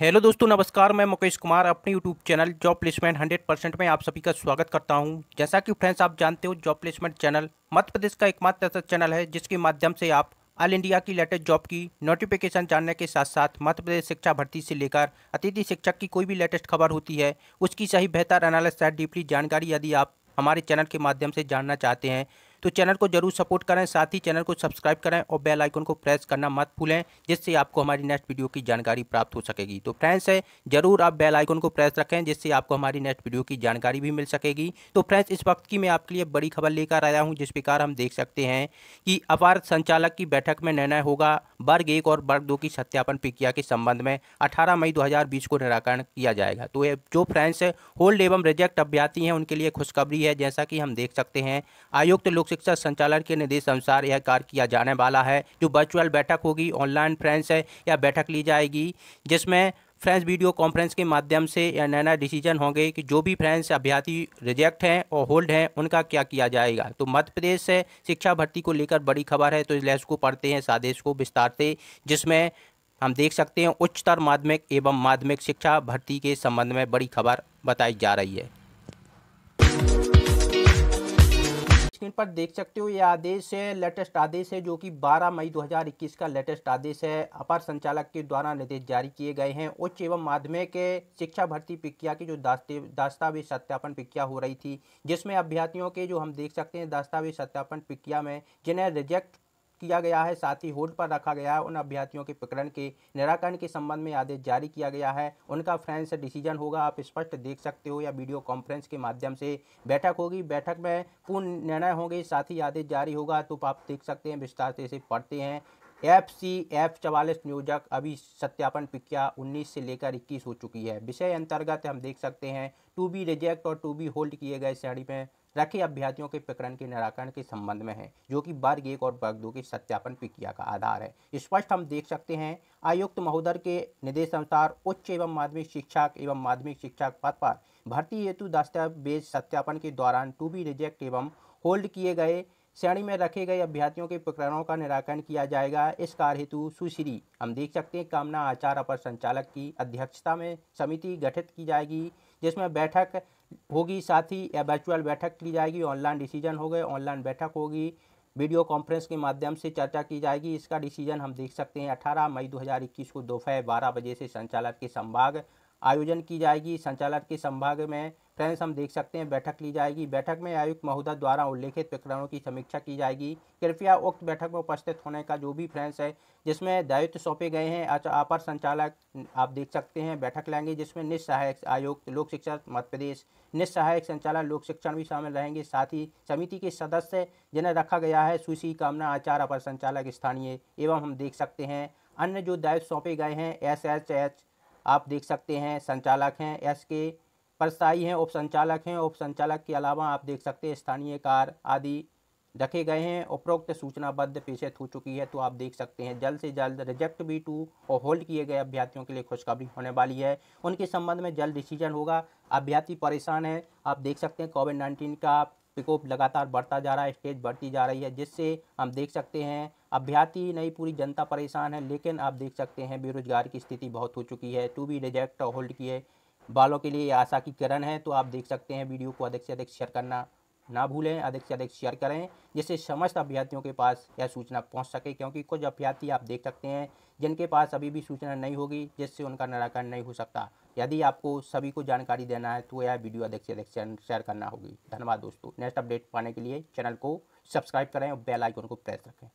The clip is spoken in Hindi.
हेलो दोस्तों नमस्कार मैं मुकेश कुमार अपने YouTube channel job placement 100 percent में आप सभी का स्वागत करता हूं जैसा कि फ्रेंड्स आप जानते हो job placement channel Madhya Pradesh का एकमात्र ऐसा चैनल है जिसके माध्यम से आप ऑल इंडिया की लेटेस्ट जॉब की नोटिफिकेशन जानने के साथ साथ मध्य प्रदेश शिक्षा भर्ती से लेकर अतिथि शिक्षक की कोई भी लेटेस्ट खबर होती है उसकी सही बेहतर एनालिस डीपली जानकारी यदि आप हमारे चैनल के माध्यम से जानना चाहते हैं तो चैनल को जरूर सपोर्ट करें साथ ही चैनल को सब्सक्राइब करें और बेल आइकन को प्रेस करना मत भूलें जिससे आपको हमारी नेक्स्ट वीडियो की जानकारी प्राप्त हो सकेगी तो फ्रेंड्स है जरूर आप बेल आइकन को प्रेस रखें जिससे आपको हमारी नेक्स्ट वीडियो की जानकारी भी मिल सकेगी तो फ्रेंड्स इस वक्त की मैं आपके लिए बड़ी खबर लेकर आया हूँ जिस प्रकार हम देख सकते हैं कि अपार संचालक की बैठक में निर्णय होगा वर्ग एक और वर्ग दो की सत्यापन प्रक्रिया के संबंध में अठारह मई दो को निराकरण किया जाएगा तो जो फ्रेंड्स होल्ड एवं रिजेक्ट अभ्यर्थी हैं उनके लिए खुशखबरी है जैसा कि हम देख सकते हैं आयुक्त लोक शिक्षा संचालन के निर्देश अनुसार यह कार्य किया जाने वाला है जो वर्चुअल बैठक होगी ऑनलाइन फ्रेंस है यह बैठक ली जाएगी जिसमें फ्रेंड्स वीडियो कॉन्फ्रेंस के माध्यम से यह नया डिसीजन होंगे कि जो भी फ्रेंड्स अभ्यर्थी रिजेक्ट हैं और होल्ड हैं उनका क्या किया जाएगा तो मध्य प्रदेश से शिक्षा भर्ती को लेकर बड़ी खबर है तो इस लैस को पढ़ते हैं सादेश को विस्तार से जिसमें हम देख सकते हैं उच्चतर माध्यमिक एवं माध्यमिक शिक्षा भर्ती के संबंध में बड़ी खबर बताई जा रही है स्क्रीन पर देख सकते हो ये आदेश है लेटेस्ट आदेश है जो कि 12 मई 2021 का लेटेस्ट आदेश है अपर संचालक के द्वारा निर्देश जारी किए गए हैं उच्च एवं माध्यमिक शिक्षा भर्ती प्रक्रिया की जो दस्तावेज सत्यापन प्रक्रिया हो रही थी जिसमें अभ्यर्थियों के जो हम देख सकते हैं दस्तावेज सत्यापन प्रक्रिया में जिन्हें रिजेक्ट किया गया है साथ ही होल्ड पर रखा गया है उन अभ्यर्थियों के प्रकरण के निराकरण के संबंध में आदेश जारी किया गया है उनका फ्रेंड से डिसीजन होगा आप स्पष्ट देख सकते हो या वीडियो कॉन्फ्रेंस के माध्यम से बैठक होगी बैठक में पूर्ण निर्णय होंगे साथ ही आदेश जारी होगा तो आप देख सकते हैं विस्तार से इसे पढ़ते हैं एफ सी एफ चवालीस नियोजक अभी सत्यापन प्रक्रिया 19 से लेकर 21 हो चुकी है विषय अंतर्गत हम देख सकते हैं टू बी रिजेक्ट और टू बी होल्ड किए गए श्रेणी में रखे अभ्यर्थियों के प्रकरण के निराकरण के संबंध में है जो कि वर्ग एक और वर्ग दो के सत्यापन प्रक्रिया का आधार है स्पष्ट हम देख सकते हैं आयुक्त महोदय के निर्देश अनुसार उच्च एवं माध्यमिक शिक्षक एवं माध्यमिक शिक्षक पद पर भर्ती हेतु दस्तावेज सत्यापन के दौरान टू बी रिजेक्ट एवं होल्ड किए गए श्रेणी में रखे गए अभ्यर्थियों के प्रकरणों का निराकरण किया जाएगा इस कार्य हेतु सुश्री हम देख सकते हैं कामना आचार अपर संचालक की अध्यक्षता में समिति गठित की जाएगी जिसमें बैठक होगी साथ ही वर्चुअल बैठक की जाएगी ऑनलाइन डिसीजन हो गए ऑनलाइन बैठक होगी वीडियो कॉन्फ्रेंस के माध्यम से चर्चा की जाएगी इसका डिसीजन हम देख सकते हैं 18 मई 2021 को दोपहर बारह बजे से संचालक के संभाग आयोजन की जाएगी संचालक के संभाग में फ्रेंड्स हम देख सकते हैं बैठक ली जाएगी बैठक में आयुक्त महोदय द्वारा उल्लेखित प्रकरणों की समीक्षा की जाएगी कृपया उक्त बैठक में उपस्थित होने का जो भी फ्रेंड्स है जिसमें दायित्व सौंपे गए हैं अपर संचालक आप देख सकते हैं बैठक लेंगे जिसमें निस्सहायक आयुक्त लोक शिक्षा मध्य प्रदेश निस्सहायक संचालक लोक शिक्षण भी शामिल रहेंगे साथ ही समिति के सदस्य जिन्हें रखा गया है सुशी कामना आचार अपर संचालक स्थानीय एवं हम देख सकते हैं अन्य जो दायित्व सौंपे गए हैं एस एच एच आप देख सकते हैं संचालक हैं एस के परसाई हैं उप संचालक हैं उप संचालक के अलावा आप देख सकते हैं स्थानीय कार आदि रखे गए हैं उपरोक्त सूचनाबद्ध पेशेत हो चुकी है तो आप देख सकते हैं जल्द से जल्द रिजेक्ट बी टू और होल्ड किए गए अभ्यर्थियों के लिए खुशखबरी होने वाली है उनके संबंध में जल्द डिसीजन होगा अभ्यर्थी परेशान है आप देख सकते हैं कोविड नाइन्टीन का प्रकोप लगातार बढ़ता जा रहा है स्टेज बढ़ती जा रही है जिससे हम देख सकते हैं अभ्यर्थी नहीं पूरी जनता परेशान है लेकिन आप देख सकते हैं बेरोजगार की स्थिति बहुत हो चुकी है टू बी रिजेक्ट और होल्ड किए बालों के लिए आशा की किरण है तो आप देख सकते हैं वीडियो को अधिक से अधिक शेयर करना ना भूलें अधिक से अधिक शेयर करें जिससे समस्त अभ्यर्थियों के पास यह सूचना पहुंच सके क्योंकि कुछ अभ्यर्थी आप देख सकते हैं जिनके पास अभी भी सूचना नहीं होगी जिससे उनका निराकरण नहीं हो सकता यदि आपको सभी को जानकारी देना है तो यह वीडियो अधिक से अधिक शेयर करना होगी धन्यवाद दोस्तों नेक्स्ट अपडेट पाने के लिए चैनल को सब्सक्राइब करें और बेलाइकन को प्रेस रखें